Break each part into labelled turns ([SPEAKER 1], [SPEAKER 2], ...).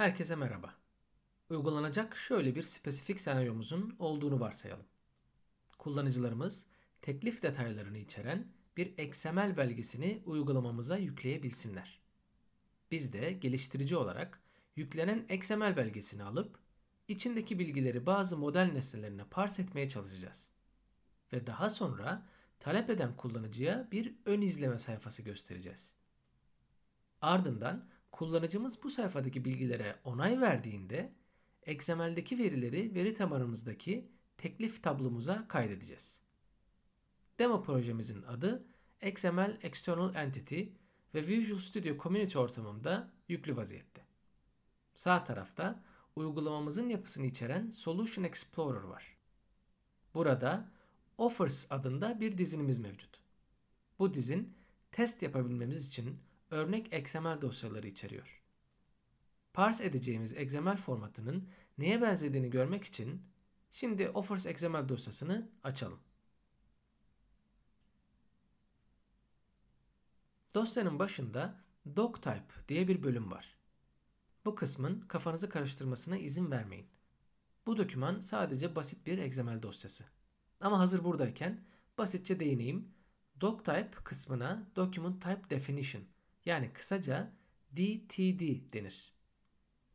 [SPEAKER 1] Herkese merhaba. Uygulanacak şöyle bir spesifik senaryomuzun olduğunu varsayalım. Kullanıcılarımız teklif detaylarını içeren bir XML belgesini uygulamamıza yükleyebilsinler. Biz de geliştirici olarak yüklenen XML belgesini alıp içindeki bilgileri bazı model nesnelerine pars etmeye çalışacağız. Ve daha sonra talep eden kullanıcıya bir ön izleme sayfası göstereceğiz. Ardından Kullanıcımız bu sayfadaki bilgilere onay verdiğinde XML'deki verileri veri tabanımızdaki teklif tablomuza kaydedeceğiz. Demo projemizin adı XML External Entity ve Visual Studio Community ortamında yüklü vaziyette. Sağ tarafta uygulamamızın yapısını içeren Solution Explorer var. Burada Offers adında bir dizinimiz mevcut. Bu dizin test yapabilmemiz için örnek XML dosyaları içeriyor. Parse edeceğimiz XML formatının neye benzediğini görmek için şimdi offers XML dosyasını açalım. Dosyanın başında doctype diye bir bölüm var. Bu kısmın kafanızı karıştırmasına izin vermeyin. Bu doküman sadece basit bir XML dosyası. Ama hazır buradayken basitçe değineyim. Doctype kısmına Document Type Definition yani kısaca DTD denir.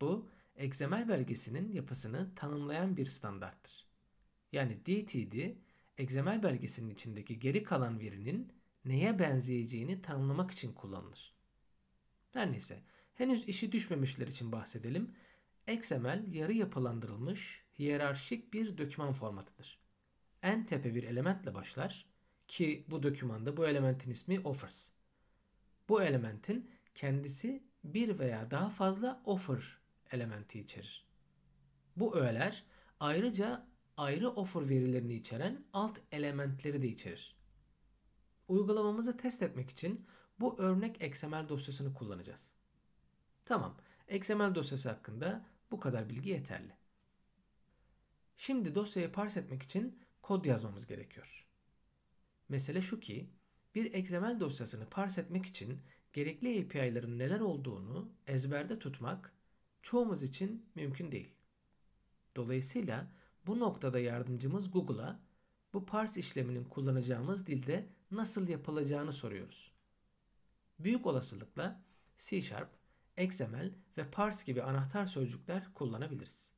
[SPEAKER 1] Bu egzemel belgesinin yapısını tanımlayan bir standarttır. Yani DTD egzemel belgesinin içindeki geri kalan verinin neye benzeyeceğini tanımlamak için kullanılır. Her neyse, henüz işi düşmemişler için bahsedelim. XML yarı yapılandırılmış, hiyerarşik bir doküman formatıdır. En tepe bir elementle başlar ki bu dokümanda bu elementin ismi offers. Bu elementin kendisi bir veya daha fazla offer elementi içerir. Bu öğeler ayrıca ayrı offer verilerini içeren alt elementleri de içerir. Uygulamamızı test etmek için bu örnek XML dosyasını kullanacağız. Tamam, XML dosyası hakkında bu kadar bilgi yeterli. Şimdi dosyayı parse etmek için kod yazmamız gerekiyor. Mesele şu ki bir XML dosyasını parse etmek için gerekli API'ların neler olduğunu ezberde tutmak çoğumuz için mümkün değil. Dolayısıyla bu noktada yardımcımız Google'a bu parse işleminin kullanacağımız dilde nasıl yapılacağını soruyoruz. Büyük olasılıkla C Sharp, XML ve parse gibi anahtar sözcükler kullanabiliriz.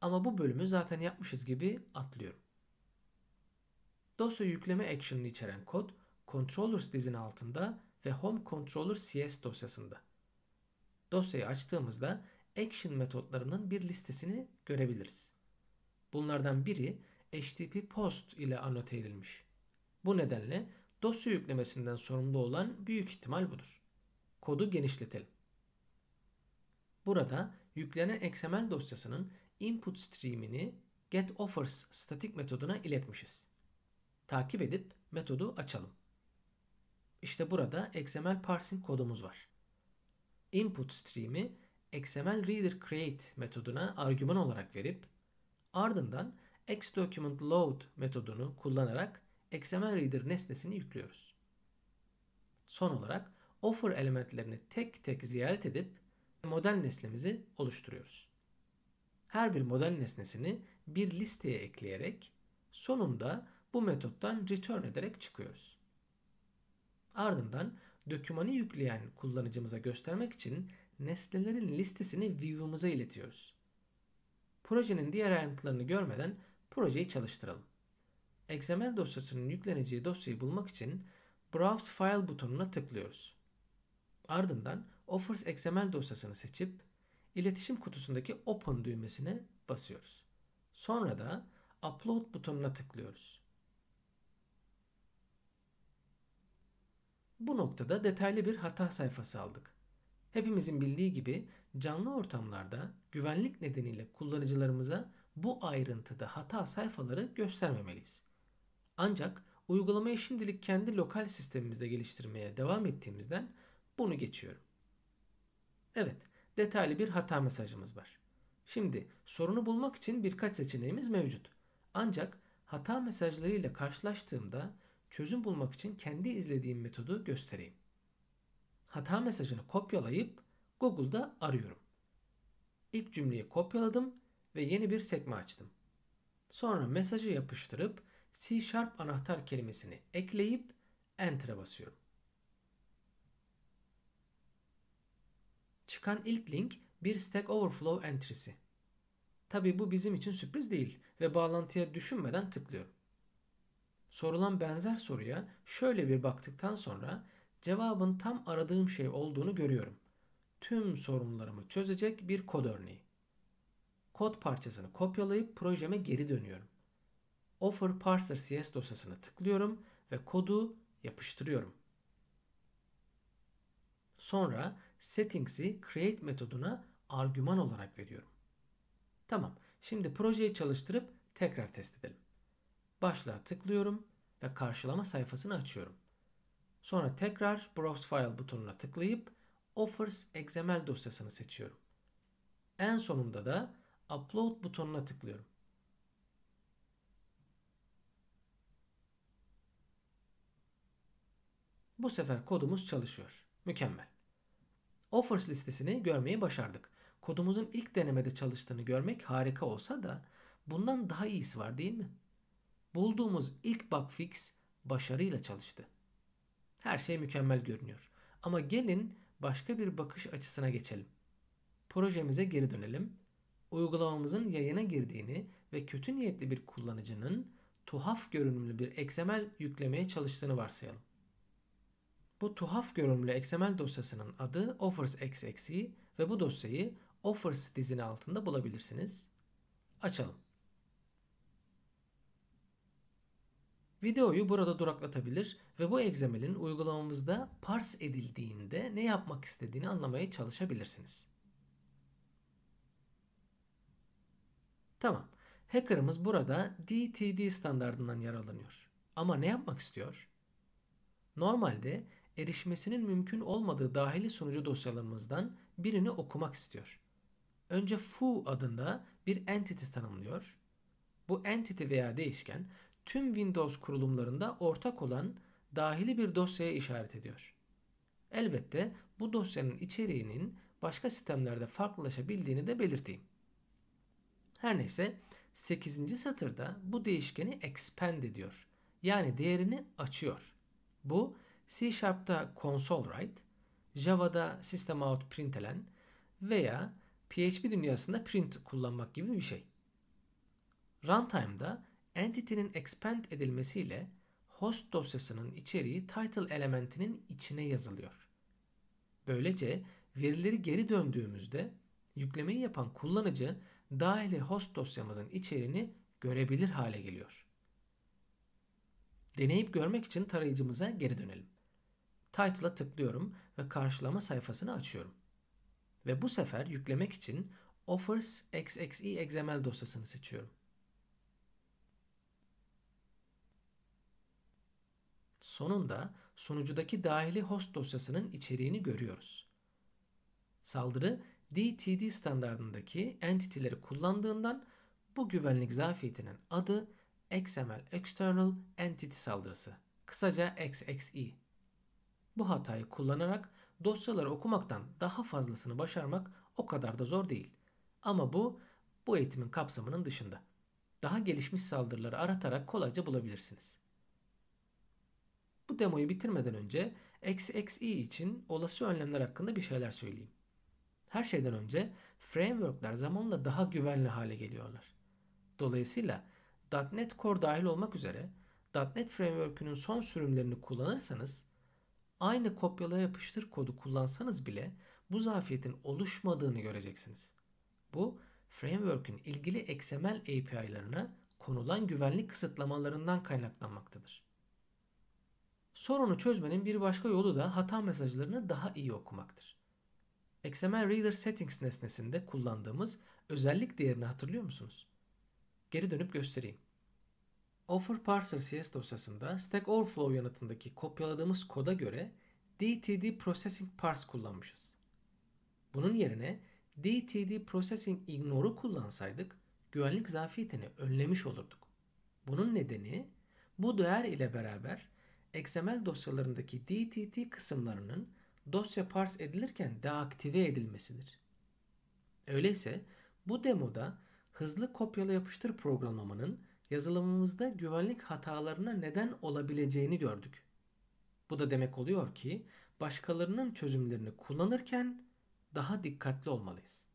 [SPEAKER 1] Ama bu bölümü zaten yapmışız gibi atlıyorum. Dosya yükleme action'ını içeren kod Controllers dizin altında ve Home Controller CS dosyasında. Dosyayı açtığımızda action metotlarının bir listesini görebiliriz. Bunlardan biri HTTP POST ile anote edilmiş. Bu nedenle dosya yüklemesinden sorumlu olan büyük ihtimal budur. Kodu genişletelim. Burada yüklenen XML dosyasının input stream'ini getOffers statik metoduna iletmişiz. Takip edip metodu açalım. İşte burada XML parsing kodumuz var. Input stream'i XML reader create metoduna argüman olarak verip ardından xDocument load metodunu kullanarak XML reader nesnesini yüklüyoruz. Son olarak offer elementlerini tek tek ziyaret edip model neslimizi oluşturuyoruz. Her bir model nesnesini bir listeye ekleyerek sonunda bu metottan return ederek çıkıyoruz. Ardından dokümanı yükleyen kullanıcımıza göstermek için nesnelerin listesini view'umuza iletiyoruz. Projenin diğer ayrıntılarını görmeden projeyi çalıştıralım. XML dosyasının yükleneceği dosyayı bulmak için Browse File butonuna tıklıyoruz. Ardından Offers XML dosyasını seçip iletişim kutusundaki Open düğmesine basıyoruz. Sonra da Upload butonuna tıklıyoruz. Bu noktada detaylı bir hata sayfası aldık. Hepimizin bildiği gibi canlı ortamlarda güvenlik nedeniyle kullanıcılarımıza bu ayrıntıda hata sayfaları göstermemeliyiz. Ancak uygulamayı şimdilik kendi lokal sistemimizde geliştirmeye devam ettiğimizden bunu geçiyorum. Evet, detaylı bir hata mesajımız var. Şimdi sorunu bulmak için birkaç seçeneğimiz mevcut. Ancak hata mesajlarıyla karşılaştığımda çözüm bulmak için kendi izlediğim metodu göstereyim. Hata mesajını kopyalayıp Google'da arıyorum. İlk cümleyi kopyaladım ve yeni bir sekme açtım. Sonra mesajı yapıştırıp C Sharp anahtar kelimesini ekleyip Enter'a basıyorum. Çıkan ilk link bir Stack Overflow entrisi. Tabi bu bizim için sürpriz değil ve bağlantıya düşünmeden tıklıyorum. Sorulan benzer soruya şöyle bir baktıktan sonra cevabın tam aradığım şey olduğunu görüyorum. Tüm sorunlarımı çözecek bir kod örneği. Kod parçasını kopyalayıp projeme geri dönüyorum. Offer Parser CS dosyasına tıklıyorum ve kodu yapıştırıyorum. Sonra settings'i create metoduna argüman olarak veriyorum. Tamam, şimdi projeyi çalıştırıp tekrar test edelim. Başlığa tıklıyorum ve karşılama sayfasını açıyorum. Sonra tekrar Browse File butonuna tıklayıp Offers XML dosyasını seçiyorum. En sonunda da Upload butonuna tıklıyorum. Bu sefer kodumuz çalışıyor. Mükemmel. Offers listesini görmeyi başardık. Kodumuzun ilk denemede çalıştığını görmek harika olsa da bundan daha iyisi var değil mi? Bulduğumuz ilk bug fix başarıyla çalıştı. Her şey mükemmel görünüyor. Ama gelin başka bir bakış açısına geçelim. Projemize geri dönelim. Uygulamamızın yayına girdiğini ve kötü niyetli bir kullanıcının tuhaf görünümlü bir XML yüklemeye çalıştığını varsayalım. Bu tuhaf görünümlü XML dosyasının adı offers.exe ve bu dosyayı offers dizini altında bulabilirsiniz. Açalım. Videoyu burada duraklatabilir ve bu egzemelin uygulamamızda pars edildiğinde ne yapmak istediğini anlamaya çalışabilirsiniz. Tamam. Hacker'ımız burada DTD standartından yararlanıyor. Ama ne yapmak istiyor? Normalde erişmesinin mümkün olmadığı dahili sunucu dosyalarımızdan birini okumak istiyor. Önce foo adında bir entity tanımlıyor. Bu entity veya değişken tüm Windows kurulumlarında ortak olan dahili bir dosyaya işaret ediyor. Elbette bu dosyanın içeriğinin başka sistemlerde farklılaşabildiğini de belirteyim. Her neyse 8. satırda bu değişkeni expand ediyor. Yani değerini açıyor. Bu C Sharp'ta console write, Java'da system out printelen veya PHP dünyasında print kullanmak gibi bir şey. Runtime'da entity'nin expand edilmesiyle host dosyasının içeriği title elementinin içine yazılıyor. Böylece verileri geri döndüğümüzde yüklemeyi yapan kullanıcı dahili host dosyamızın içeriğini görebilir hale geliyor. Deneyip görmek için tarayıcımıza geri dönelim. Title'a tıklıyorum ve karşılama sayfasını açıyorum. Ve bu sefer yüklemek için offers.xxe.xml dosyasını seçiyorum. Sonunda sunucudaki dahili host dosyasının içeriğini görüyoruz. Saldırı DTD standartındaki entity'leri kullandığından bu güvenlik zafiyetinin adı XML External Entity saldırısı, kısaca XXE. Bu hatayı kullanarak dosyaları okumaktan daha fazlasını başarmak o kadar da zor değil. Ama bu bu eğitimin kapsamının dışında. Daha gelişmiş saldırıları aratarak kolayca bulabilirsiniz. Bu demoyu bitirmeden önce XXE için olası önlemler hakkında bir şeyler söyleyeyim. Her şeyden önce frameworkler zamanla daha güvenli hale geliyorlar. Dolayısıyla .NET Core dahil olmak üzere .NET Framework'ünün son sürümlerini kullanırsanız aynı kopyala yapıştır kodu kullansanız bile bu zafiyetin oluşmadığını göreceksiniz. Bu framework'ün ilgili XML API'larına konulan güvenlik kısıtlamalarından kaynaklanmaktadır. Sorunu çözmenin bir başka yolu da hata mesajlarını daha iyi okumaktır. XML Reader Settings nesnesinde kullandığımız özellik değerini hatırlıyor musunuz? Geri dönüp göstereyim. Offer Parser CS dosyasında Stack Overflow yanıtındaki kopyaladığımız koda göre DTD Processing Parse kullanmışız. Bunun yerine DTD Processing Ignore'u kullansaydık güvenlik zafiyetini önlemiş olurduk. Bunun nedeni bu değer ile beraber XML dosyalarındaki DTT kısımlarının dosya parse edilirken deaktive edilmesidir. Öyleyse bu demoda hızlı kopyala yapıştır programlamanın yazılımımızda güvenlik hatalarına neden olabileceğini gördük. Bu da demek oluyor ki başkalarının çözümlerini kullanırken daha dikkatli olmalıyız.